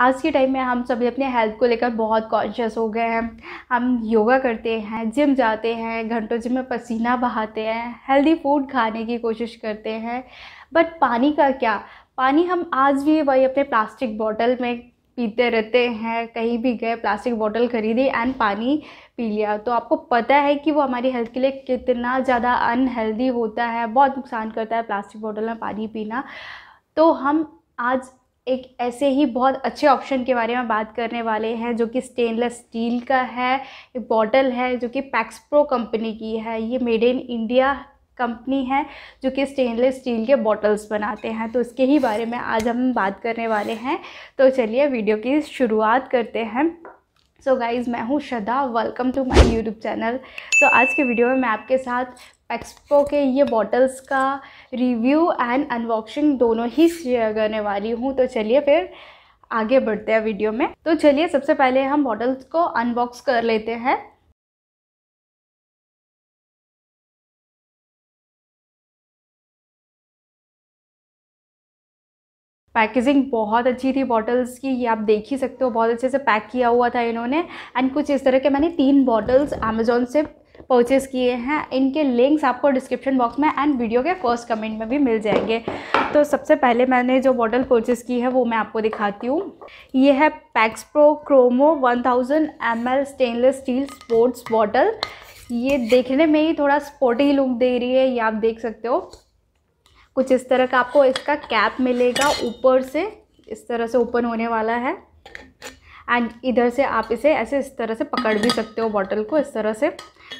आज के टाइम में हम सभी अपने हेल्थ को लेकर बहुत कॉन्शियस हो गए हैं हम योगा करते हैं जिम जाते हैं घंटों जिम में पसीना बहाते हैं हेल्दी फूड खाने की कोशिश करते हैं बट पानी का क्या पानी हम आज भी वही अपने प्लास्टिक बॉटल में पीते रहते हैं कहीं भी गए प्लास्टिक बॉटल खरीदी एंड पानी पी लिया तो आपको पता है कि वो हमारी हेल्थ के लिए कितना ज़्यादा अनहेल्दी होता है बहुत नुकसान करता है प्लास्टिक बॉटल में पानी पीना तो हम आज एक ऐसे ही बहुत अच्छे ऑप्शन के बारे में बात करने वाले हैं जो कि स्टेनलेस स्टील का है एक बॉटल है जो कि पैक्सप्रो कंपनी की है ये मेड इन इंडिया कंपनी है जो कि स्टेनलेस स्टील के बॉटल्स बनाते हैं तो इसके ही बारे में आज हम बात करने वाले हैं तो चलिए वीडियो की शुरुआत करते हैं सो so गाइज़ मैं हूँ Shraddha welcome to my YouTube channel तो आज के वीडियो में मैं आपके साथ एक्सपो के ये बॉटल्स का रिव्यू एंड अनबॉक्सिंग दोनों ही शेयर करने वाली हूँ तो चलिए फिर आगे बढ़ते हैं वीडियो में तो चलिए सबसे पहले हम बॉटल्स को अनबॉक्स कर लेते हैं पैकेजिंग बहुत अच्छी थी बॉटल्स की ये आप देख ही सकते हो बहुत अच्छे से पैक किया हुआ था इन्होंने एंड कुछ इस तरह के मैंने तीन बॉटल्स अमेजोन से परचेज़ किए हैं इनके लिंक्स आपको डिस्क्रिप्शन बॉक्स में एंड वीडियो के फर्स्ट कमेंट में भी मिल जाएंगे तो सबसे पहले मैंने जो बॉटल परचेज़ की है वो मैं आपको दिखाती हूँ ये है Pexpo Chromo 1000 thousand stainless steel sports bottle ये देखने में ही थोड़ा स्पोर्टी लुक दे रही है ये आप देख सकते हो कुछ इस तरह का आपको इसका कैप मिलेगा ऊपर से इस तरह से ओपन होने वाला है एंड इधर से आप इसे ऐसे इस तरह से पकड़ भी सकते हो बॉटल को इस तरह से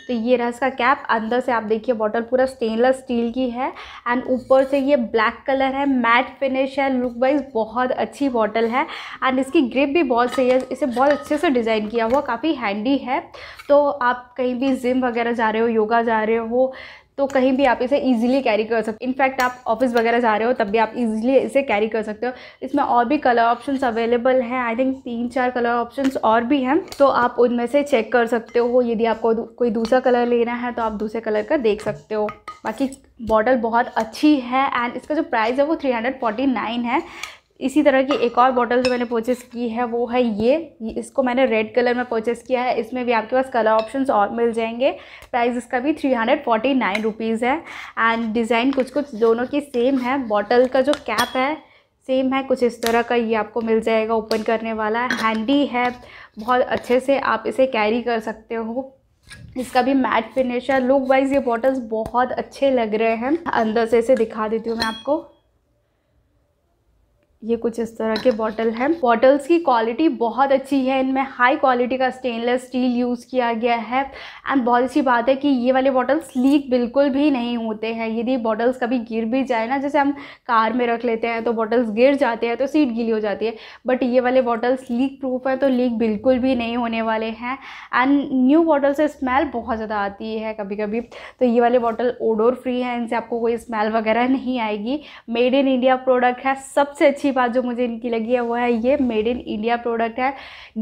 तो ये रहा इसका कैप अंदर से आप देखिए बॉटल पूरा स्टेनलेस स्टील की है एंड ऊपर से ये ब्लैक कलर है मैट फिनिश है लुक वाइज बहुत अच्छी बॉटल है एंड इसकी ग्रिप भी बहुत सही है इसे बहुत अच्छे से डिज़ाइन किया हुआ काफ़ी हैंडी है तो आप कहीं भी जिम वगैरह जा रहे हो योगा जा रहे हो तो कहीं भी आप इसे ईजिली कैरी कर सकते हो इनफैक्ट आप ऑफिस वगैरह जा रहे हो तब भी आप ईजिली इसे कैरी कर सकते हो इसमें और भी कलर ऑप्शंस अवेलेबल हैं आई थिंक तीन चार कलर ऑप्शंस और भी हैं तो आप उनमें से चेक कर सकते हो यदि आपको कोई दूसरा कलर लेना है तो आप दूसरे कलर का देख सकते हो बाकी बॉटल बहुत अच्छी है एंड इसका जो प्राइस है वो थ्री हंड्रेड फोर्टी नाइन है इसी तरह की एक और बॉटल जो मैंने परचेस की है वो है ये इसको मैंने रेड कलर में परचेस किया है इसमें भी आपके पास कलर ऑप्शंस और मिल जाएंगे प्राइस इसका भी three hundred forty nine rupees है एंड डिज़ाइन कुछ कुछ दोनों की सेम है बॉटल का जो कैप है सेम है कुछ इस तरह का ये आपको मिल जाएगा ओपन करने वाला हैंडी है बहुत अच्छे से आप इसे कैरी कर सकते हो इसका भी मैट फिनिश है लुक वाइज ये बॉटल्स बहुत अच्छे लग रहे हैं अंदर से इसे दिखा देती हूँ मैं आपको ये कुछ इस तरह के बॉटल हैं बॉटल्स की क्वालिटी बहुत अच्छी है इनमें हाई क्वालिटी का स्टेनलेस स्टील यूज़ किया गया है एंड बहुत अच्छी बात है कि ये वाले बॉटल्स लीक बिल्कुल भी नहीं होते हैं यदि बॉटल्स कभी गिर भी जाए ना जैसे हम कार में रख लेते हैं तो बॉटल्स गिर जाते हैं तो सीट गीली हो जाती है बट ये वाले बॉटल्स लीक प्रूफ हैं तो लीक बिल्कुल भी नहीं होने वाले हैं एंड न्यू बॉटल से स्मेल बहुत ज़्यादा आती है कभी कभी तो ये वाले बॉटल ओडोर फ्री हैं इनसे आपको कोई स्मेल वगैरह नहीं आएगी मेड इन इंडिया प्रोडक्ट है सबसे अच्छी अच्छी बात जो मुझे इनकी लगी है वो है ये मेड इन इंडिया प्रोडक्ट है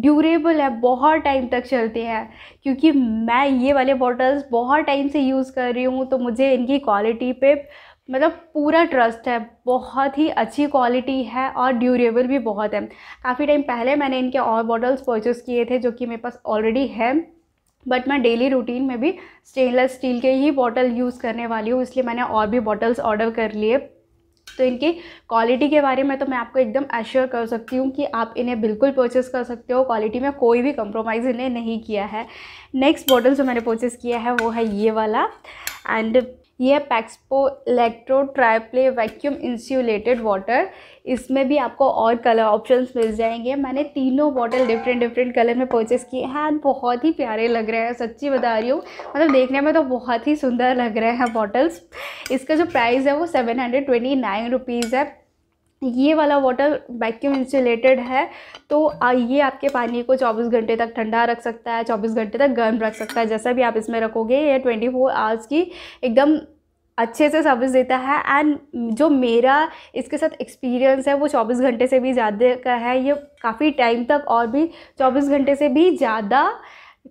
ड्यूरेबल है बहुत टाइम तक चलते हैं क्योंकि मैं ये वाले बॉटल्स बहुत टाइम से यूज़ कर रही हूँ तो मुझे इनकी क्वालिटी पे मतलब पूरा ट्रस्ट है बहुत ही अच्छी क्वालिटी है और ड्यूरेबल भी बहुत है काफ़ी टाइम पहले मैंने इनके और बॉटल्स परचेज़ किए थे जो कि मेरे पास ऑलरेडी है बट मैं डेली रूटीन में भी स्टेनलेस स्टील के ही बॉटल यूज़ करने वाली हूँ इसलिए मैंने और भी बॉटल्स ऑर्डर कर लिए तो इनकी क्वालिटी के बारे में तो मैं आपको एकदम एश्योर कर सकती हूँ कि आप इन्हें बिल्कुल परचेस कर सकते हो क्वालिटी में कोई भी कम्प्रोमाइज़ इन्हें नहीं किया है नेक्स्ट बॉटल जो मैंने परचेस किया है वो है ये वाला एंड यह Pexpo electro triply vacuum insulated water इसमें भी आपको और कलर ऑप्शंस मिल जाएंगे मैंने तीनों बॉटल डिफरेंट डिफरेंट कलर में परचेस किए हैं एंड बहुत ही प्यारे लग रहे हैं सच्ची बता रही हूँ मतलब देखने में तो बहुत ही सुंदर लग रहे हैं बॉटल्स इसका जो प्राइस है वो seven hundred twenty nine rupees है ये वाला वाटर वैक्यूम इंसुलेटेड है तो ये आपके पानी को 24 घंटे तक ठंडा रख सकता है 24 घंटे तक गर्म रख सकता है जैसा भी आप इसमें रखोगे ये 24 फोर आवर्स की एकदम अच्छे से सर्विस देता है एंड जो मेरा इसके साथ एक्सपीरियंस है वो 24 घंटे से भी ज़्यादा का है ये काफ़ी टाइम तक और भी 24 घंटे से भी ज़्यादा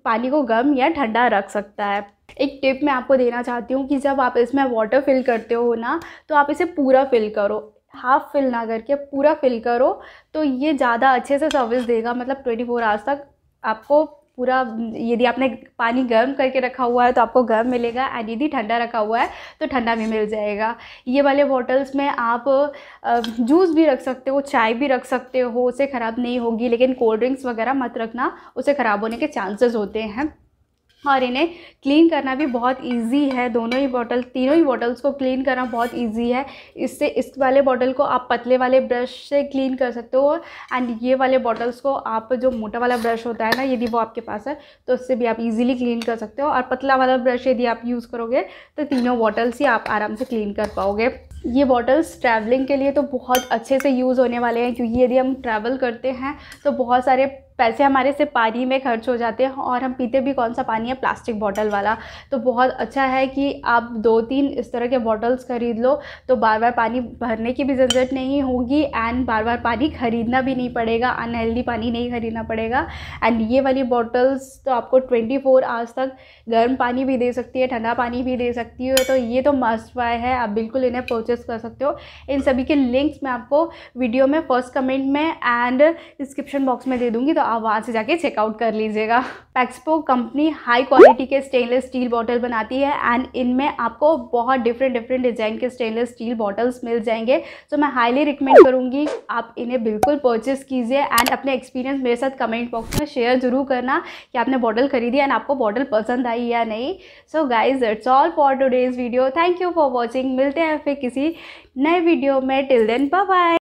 पानी को गर्म या ठंडा रख सकता है एक टिप मैं आपको देना चाहती हूँ कि जब आप इसमें वाटर फिल करते हो ना तो आप इसे पूरा फिल करो हाफ़ फिल ना करके पूरा फिल करो तो ये ज़्यादा अच्छे से सर्विस देगा मतलब ट्वेंटी फोर आवर्स तक आपको पूरा यदि आपने पानी गर्म करके रखा हुआ है तो आपको गर्म मिलेगा एंड यदि ठंडा रखा हुआ है तो ठंडा भी मिल जाएगा ये वाले बॉटल्स में आप जूस भी रख सकते हो चाय भी रख सकते हो उसे ख़राब नहीं होगी लेकिन कोल्ड ड्रिंक्स वगैरह मत रखना उसे ख़राब होने के चांसेस होते हैं और इन्हें क्लीन करना भी बहुत इजी है दोनों ही बॉटल तीनों ही बॉटल्स को क्लीन करना बहुत इजी है इससे इस वाले बॉटल को आप पतले वाले ब्रश से क्लीन कर सकते हो एंड ये वाले बॉटल्स को आप जो मोटा वाला ब्रश होता है ना यदि वो आपके पास है तो उससे भी आप इजीली क्लीन कर सकते हो और पतला वाला ब्रश यदि आप यूज़ करोगे तो तीनों बॉटल्स ही आप आराम से क्लीन कर पाओगे ये बॉटल्स ट्रैवलिंग के लिए तो बहुत अच्छे से यूज़ होने वाले हैं क्योंकि यदि हम ट्रैवल करते हैं तो बहुत सारे पैसे हमारे से पानी में खर्च हो जाते हैं और हम पीते भी कौन सा पानी है प्लास्टिक बॉटल वाला तो बहुत अच्छा है कि आप दो तीन इस तरह के बॉटल्स ख़रीद लो तो बार बार पानी भरने की भी ज़रूरत नहीं होगी एंड बार बार पानी ख़रीदना भी नहीं पड़ेगा अनहेल्दी पानी नहीं ख़रीदना पड़ेगा एंड ये वाली बॉटल्स तो आपको ट्वेंटी फोर आवर्स तक गर्म पानी भी दे सकती है ठंडा पानी भी दे सकती है तो ये तो मस्ट बाय है आप बिल्कुल इन्हें परचेज डिस्कस कर सकते हो इन सभी के लिंक्स मैं आपको वीडियो में फर्स्ट कमेंट में एंड डिस्क्रिप्शन बॉक्स में दे दूंगी तो आप वहाँ से जाके चेकआउट कर लीजिएगा पैक्सपो कंपनी हाई क्वालिटी के स्टेनलेस स्टील बॉटल बनाती है एंड इनमें आपको बहुत डिफरेंट डिफरेंट डिज़ाइन के स्टेनलेस स्टील बॉटल्स मिल जाएंगे सो मैं हाईली रिकमेंड करूँगी आप इन्हें बिल्कुल परचेस कीजिए एंड अपने एक्सपीरियंस मेरे साथ कमेंट बॉक्स में शेयर ज़रूर करना कि आपने बॉटल खरीदी एंड आपको बॉटल पसंद आई या नहीं so guys it's all for today's video thank you for watching मिलते हैं फिर किसी किसी नए वीडियो में टिल देन बाय